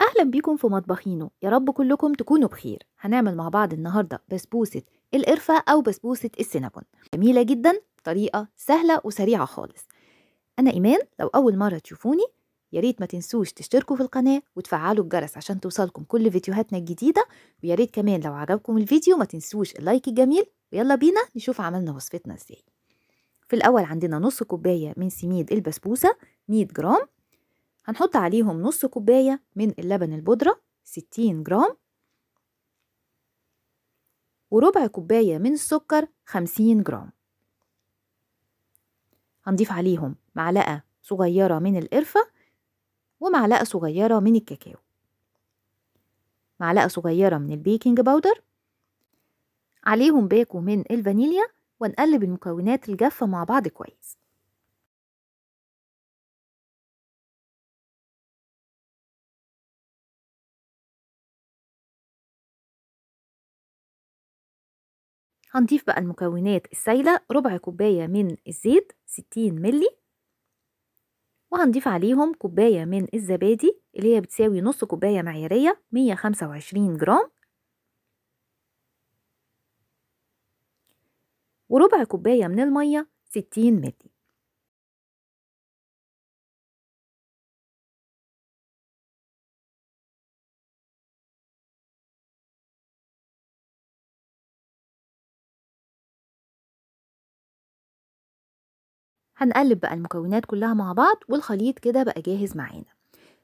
أهلا بيكم في مطبخينو يا رب كلكم تكونوا بخير هنعمل مع بعض النهاردة بسبوسة القرفة أو بسبوسة السينابون جميلة جدا طريقة سهلة وسريعة خالص أنا إيمان لو أول مرة تشوفوني يا ريت ما تنسوش تشتركوا في القناة وتفعلوا الجرس عشان توصلكم كل فيديوهاتنا الجديدة ويا ريت كمان لو عجبكم الفيديو ما تنسوش اللايك الجميل ويلا بينا نشوف عملنا وصفتنا ازاي في الأول عندنا نص كوباية من سميد البسبوسة 100 جرام هنحط عليهم نص كوباية من اللبن البودرة 60 جرام وربع كوباية من السكر 50 جرام هنضيف عليهم معلقة صغيرة من القرفة ومعلقة صغيرة من الكاكاو معلقة صغيرة من البيكنج باودر عليهم باكو من الفانيليا ونقلب المكونات الجافة مع بعض كويس هنضيف بقى المكونات السايلة ربع كوباية من الزيت 60 ملي وهنضيف عليهم كوباية من الزبادي اللي هي بتساوي نص كوباية معيارية 125 جرام وربع كوباية من المية 60 ملي هنقلب بقى المكونات كلها مع بعض والخليط كده بقى جاهز معانا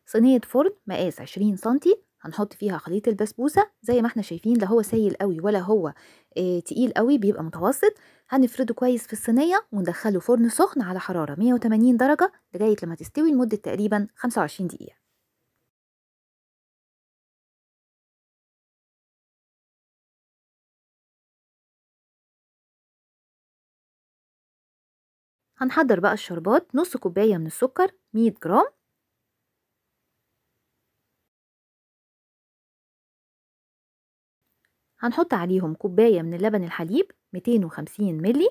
صينية فرن مقاس 20 سنتي هنحط فيها خليط البسبوسة زي ما احنا شايفين لا هو سايل قوي ولا هو اه تقيل قوي بيبقى متوسط هنفرده كويس في الصينية وندخله فرن سخن على حرارة 180 درجة لغاية لما تستوي لمدة تقريبا 25 دقيقة هنحضر بقى الشربات نص كوباية من السكر 100 جرام هنحط عليهم كوباية من اللبن الحليب 250 ملي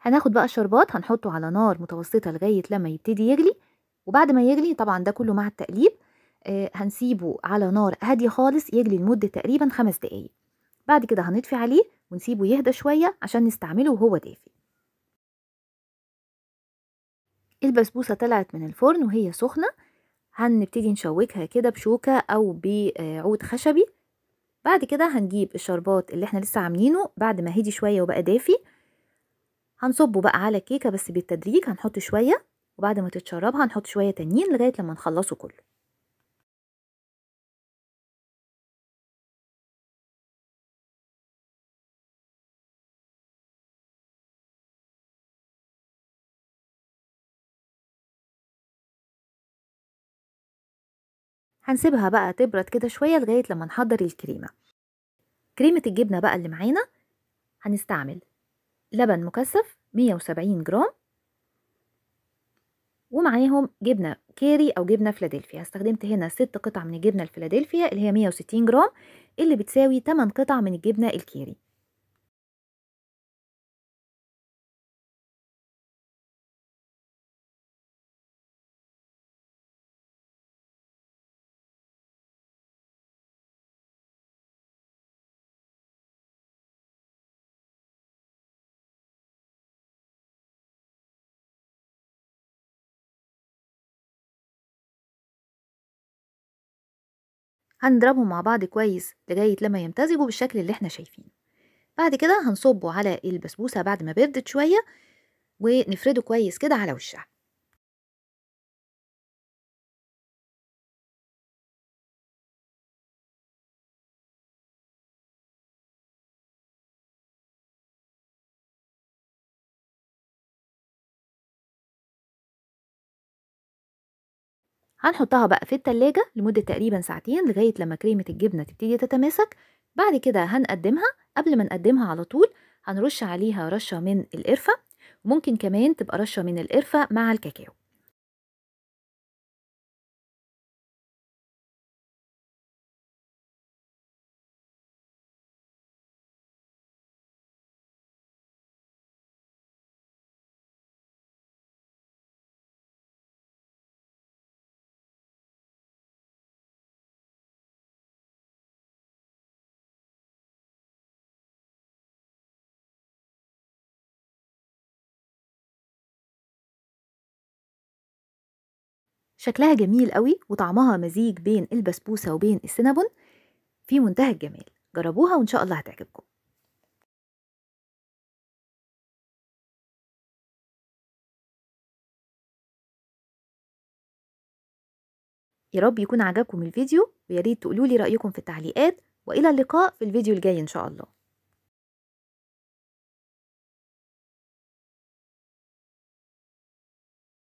هناخد بقى الشربات هنحطه على نار متوسطة لغاية لما يبتدي يغلي وبعد ما يغلي طبعا ده كله مع التقليب آه، هنسيبه على نار هادية خالص يغلي لمدة تقريبا خمس دقايق بعد كده هنطفي عليه ونسيبه يهدى شوية عشان نستعمله وهو دافي البسبوسة طلعت من الفرن وهي سخنة هنبتدي نشوكها كده بشوكة أو بعود خشبي بعد كده هنجيب الشربات اللي احنا لسه عاملينه بعد ما هدي شوية وبقى دافي هنصبه بقى على الكيكة بس بالتدريج هنحط شوية وبعد ما تتشربها هنحط شوية تانيين لغاية لما نخلصه كله هنسيبها بقى تبرد كده شوية لغاية لما نحضر الكريمة كريمة الجبنة بقى اللي معانا هنستعمل لبن مكثف 170 جرام ومعاهم جبنة كيري أو جبنة فلاديلفيا استخدمت هنا ست قطع من الجبنة الفلاديلفيا اللي هي 160 جرام اللي بتساوي 8 قطع من الجبنة الكيري هنضربهم مع بعض كويس لغاية لما يمتزجوا بالشكل اللي احنا شايفينه بعد كده هنصبه على البسبوسة بعد ما بردت شوية ونفرده كويس كده على وشها هنحطها بقى في التلاجة لمدة تقريبا ساعتين لغاية لما كريمة الجبنة تبتدي تتماسك بعد كده هنقدمها قبل ما نقدمها على طول هنرش عليها رشة من القرفة ممكن كمان تبقى رشة من القرفة مع الكاكاو شكلها جميل قوي وطعمها مزيج بين البسبوسة وبين السينابون في منتهى الجمال جربوها وإن شاء الله هتعجبكم يا رب يكون عجبكم الفيديو وياريت تقولولي رأيكم في التعليقات وإلى اللقاء في الفيديو الجاي إن شاء الله